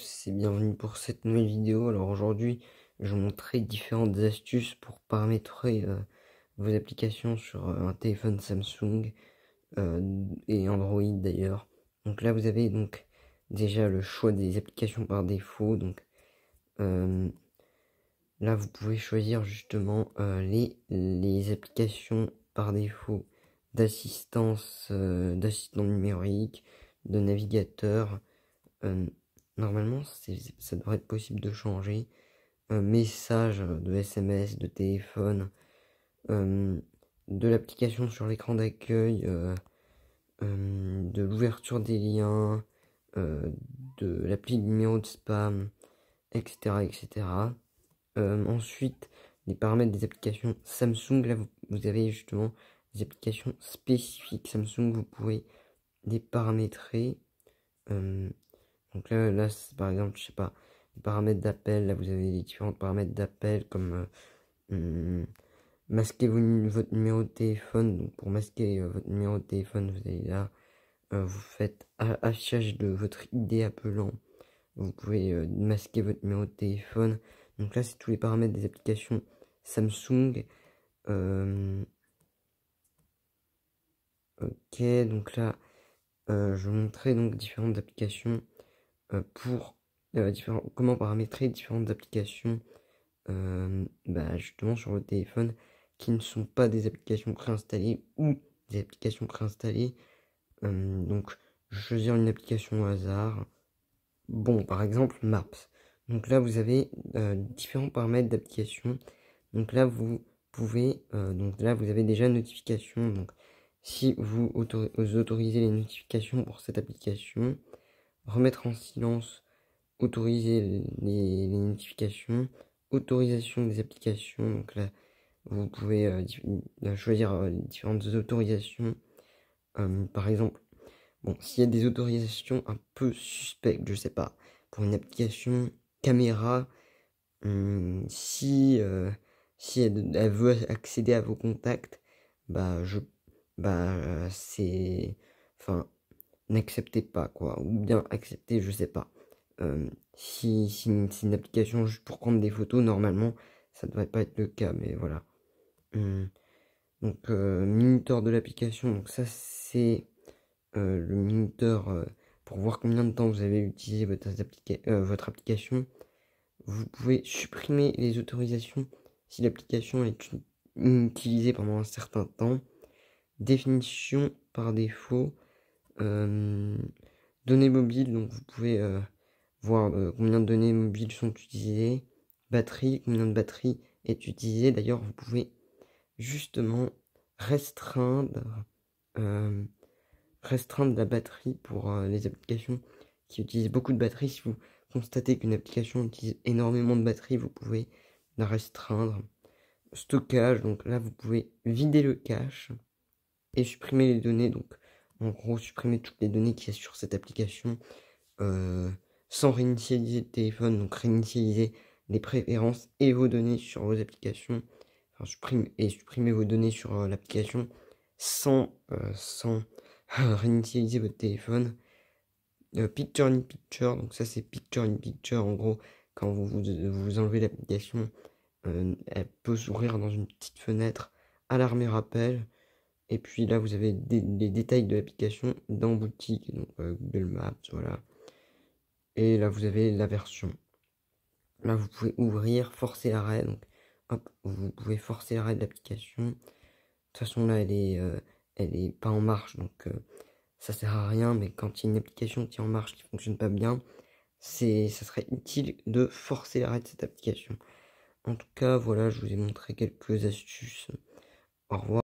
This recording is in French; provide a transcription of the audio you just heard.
c'est bienvenue pour cette nouvelle vidéo. Alors aujourd'hui, je vous montrerai différentes astuces pour paramétrer euh, vos applications sur euh, un téléphone Samsung euh, et Android d'ailleurs. Donc là, vous avez donc déjà le choix des applications par défaut. Donc là, vous pouvez choisir justement les, les applications par défaut d'assistance, d'assistant numérique, de navigateur Normalement, ça devrait être possible de changer. un euh, message euh, de SMS, de téléphone, euh, de l'application sur l'écran d'accueil, de l'ouverture des liens, de l'appli de numéro de spam, etc. etc. ensuite, les paramètres des applications Samsung, là vous, vous avez justement des applications spécifiques Samsung, vous pouvez les paramétrer. Donc là, là par exemple, je sais pas, les paramètres d'appel, là vous avez les différents paramètres d'appel comme euh, hmm, masquer votre numéro de téléphone. Donc pour masquer euh, votre numéro de téléphone, vous allez là, euh, vous faites affichage de votre idée appelant. Vous pouvez masquer votre numéro de téléphone. Donc là, c'est tous les paramètres des applications Samsung. ok, donc là, je vais vous montrer donc différentes applications. Euh, pour euh, comment paramétrer différentes applications euh, bah, justement sur le téléphone qui ne sont pas des applications préinstallées ou des applications préinstallées. donc, choisir une application au hasard. Bon, par exemple, Maps. Donc là, vous avez différents paramètres d'application. Donc là, vous pouvez, donc là, vous avez déjà notification. Donc, si vous autorisez les notifications pour cette application, remettre en silence, autoriser les, notifications, autorisation des applications, donc là vous pouvez euh, euh, choisir euh, différentes autorisations, par exemple, bon, s'il y a des autorisations un peu suspectes, je sais pas, pour une application caméra, hum, si, si elle, veut accéder à vos contacts, bah je bah c'est enfin n'acceptez pas, quoi. Ou bien acceptez, je sais pas. Euh, si c'est une, application juste pour prendre des photos, normalement, ça devrait pas être le cas, mais voilà. Hum. Donc, euh, minuteur de l'application, donc ça c'est euh, le minuteur pour voir combien de temps vous avez utilisé votre, votre application. Vous pouvez supprimer les autorisations si l'application est utilisée pendant un certain temps. Définition par défaut, euh, données mobiles, donc vous pouvez euh, voir euh, combien de données mobiles sont utilisées, batterie, combien de batterie est utilisée. D'ailleurs, vous pouvez justement restreindre, restreindre la batterie pour les applications qui utilisent beaucoup de batterie. Si vous constatez qu'une application utilise énormément de batterie, vous pouvez la restreindre. Stockage, donc là vous pouvez vider le cache et supprimer les données. Donc en gros supprimer toutes les données qu'il y a sur cette application euh, sans réinitialiser le téléphone, donc réinitialiser les préférences et vos données sur vos applications, enfin, et supprimer vos données sur euh, l'application sans, euh, réinitialiser votre téléphone. picture in picture, donc ça c'est picture in picture, en gros, quand vous, vous, vous enlevez l'application, elle peut s'ouvrir dans une petite fenêtre, alarme et rappel, et puis là, vous avez les détails de l'application dans boutique, donc euh, Google Maps, voilà. Et là, vous avez la version. Là, vous pouvez ouvrir, forcer l'arrêt. Donc, hop, vous pouvez forcer l'arrêt de l'application. De toute façon, là, elle est, euh, elle est pas en marche, donc euh, ça sert à rien. Mais quand il y a une application qui est en marche, qui fonctionne pas bien, c'est, ça serait utile de forcer l'arrêt de cette application. En tout cas, voilà, je vous ai montré quelques astuces. Au revoir.